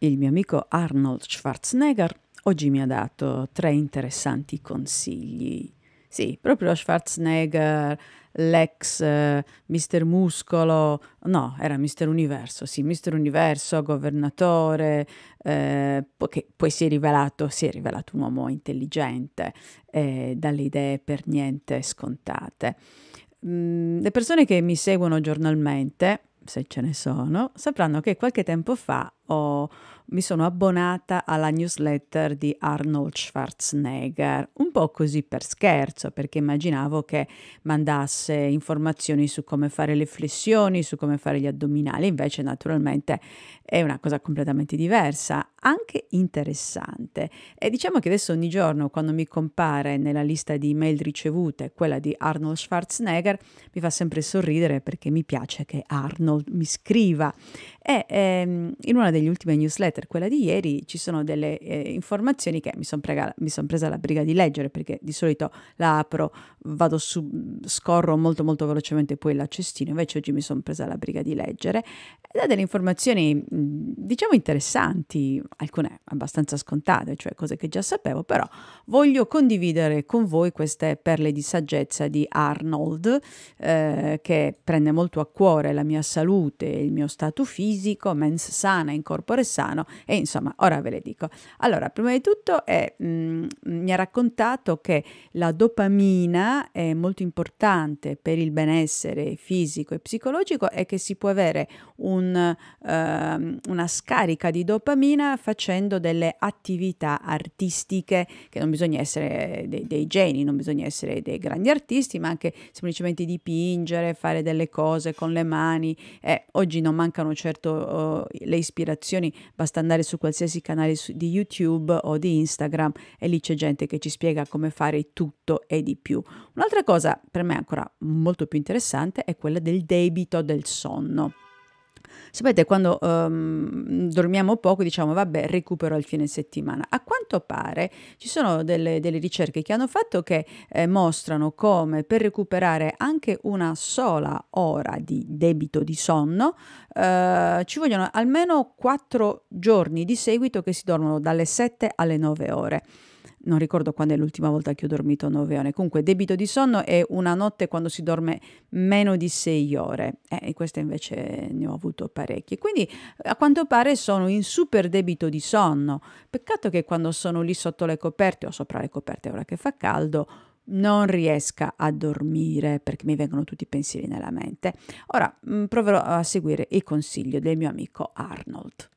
Il mio amico Arnold Schwarzenegger oggi mi ha dato tre interessanti consigli. Sì, proprio Schwarzenegger, l'ex eh, Mister Muscolo, no, era Mister Universo, sì, Mister Universo, governatore, eh, che poi si è, rivelato, si è rivelato, un uomo intelligente, eh, dalle idee per niente scontate. Mm, le persone che mi seguono giornalmente, se ce ne sono, sapranno che qualche tempo fa ho, mi sono abbonata alla newsletter di Arnold Schwarzenegger, un po' così per scherzo, perché immaginavo che mandasse informazioni su come fare le flessioni, su come fare gli addominali, invece naturalmente è una cosa completamente diversa, anche interessante. E diciamo che adesso ogni giorno quando mi compare nella lista di email ricevute quella di Arnold Schwarzenegger, mi fa sempre sorridere perché mi piace che Arnold mi scriva e ehm, in una degli ultimi newsletter, quella di ieri, ci sono delle eh, informazioni che mi sono son presa la briga di leggere perché di solito la apro, vado su, scorro molto molto velocemente poi la cestino, invece oggi mi sono presa la briga di leggere ed ha delle informazioni diciamo interessanti, alcune abbastanza scontate, cioè cose che già sapevo, però voglio condividere con voi queste perle di saggezza di Arnold eh, che prende molto a cuore la mia salute, e il mio stato fisico, fisico, mens sana, in corpore sano e insomma, ora ve le dico. Allora, prima di tutto è, mh, mm, mi ha raccontato che la dopamina è molto importante per il benessere fisico e psicologico e che si può avere un, uh, una scarica di dopamina facendo delle attività artistiche, che non bisogna essere dei, dei geni, non bisogna essere dei grandi artisti, ma anche semplicemente dipingere, fare delle cose con le mani. Eh, oggi non mancano certo appunto eh, le ispirazioni, basta andare su qualsiasi canale su, di YouTube o di Instagram e lì c'è gente che ci spiega come fare tutto e di più. Un'altra cosa per me ancora molto più interessante è quella del debito del sonno. Sapete, quando um, dormiamo poco diciamo vabbè recupero al fine settimana. A quanto pare ci sono delle, delle ricerche che hanno fatto che eh, mostrano come per recuperare anche una sola ora di debito di sonno eh, ci vogliono almeno 4 giorni di seguito che si dormono dalle 7 alle 9 ore non ricordo quando è l'ultima volta che ho dormito 9 ore. Comunque, debito di sonno è una notte quando si dorme meno di 6 ore. Eh, e questa invece ne ho avuto parecchie. Quindi, a quanto pare, sono in super debito di sonno. Peccato che quando sono lì sotto le coperte o sopra le coperte, ora che fa caldo, non riesca a dormire perché mi vengono tutti i pensieri nella mente. Ora mm, proverò a seguire il consiglio del mio amico Arnold.